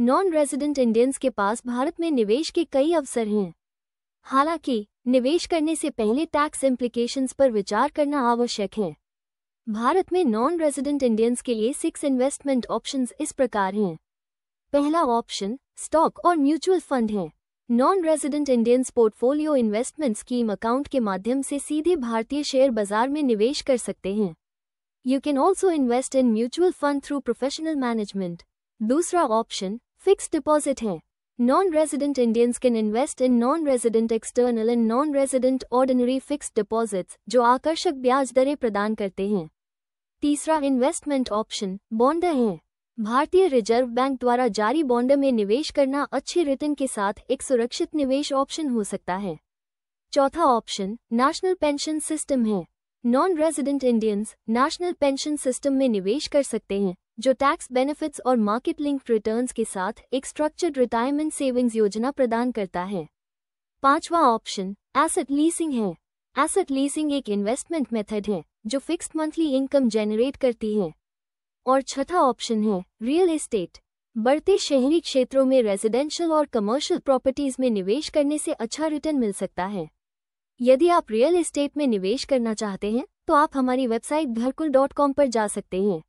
non resident Indians के पास भारत में निवेश के कई अवसर हैं हालांकि निवेश करने से पहले टैक्स इम्प्लीकेशंस पर विचार करना आवश्यक है भारत में नॉन रेजिडेंट इंडियंस के लिए सिक्स इन्वेस्टमेंट ऑप्शंस इस प्रकार हैं पहला ऑप्शन स्टॉक और म्यूचुअल फंड है non resident Indians portfolio investment scheme account के माध्यम से सीधे भारतीय शेयर बाजार में निवेश कर सकते हैं you can also invest in mutual fund through professional management दूसरा ऑप्शन फिक्स डिपॉजिट हैं non resident Indians can invest in non resident external and non resident ordinary fix deposits जो आकर्षक ब्याज दरें प्रदान करते हैं तीसरा इन्वेस्टमेंट ऑप्शन बॉन्ड हैं भारतीय रिजर्व बैंक द्वारा जारी बॉन्ड में निवेश करना अच्छे रिटर्न के साथ एक सुरक्षित निवेश ऑप्शन हो सकता है चौथा ऑप्शन नेशनल पेंशन सिस्टम है non resident Indians national pension system में निवेश कर सकते हैं जो टैक्स बेनिफिट्स और मार्केट लिंक रिटर्न्स के साथ एक स्ट्रक्चर्ड रिटायरमेंट सेविंग्स योजना प्रदान करता है पांचवा ऑप्शन एसेट लीसिंग है एसेट लीसिंग एक इन्वेस्टमेंट मेथड है जो फिक्स्ड मंथली इनकम जेनरेट करती है और छठा ऑप्शन है रियल एस्टेट बढ़ते शहरी क्षेत्रों में रेजिडेंशियल और कमर्शियल प्रॉपर्टीज में निवेश करने से अच्छा रिटर्न मिल सकता है यदि आप रियल एस्टेट में निवेश करना चाहते हैं तो आप हमारी वेबसाइट घरकुल डॉट कॉम पर जा सकते हैं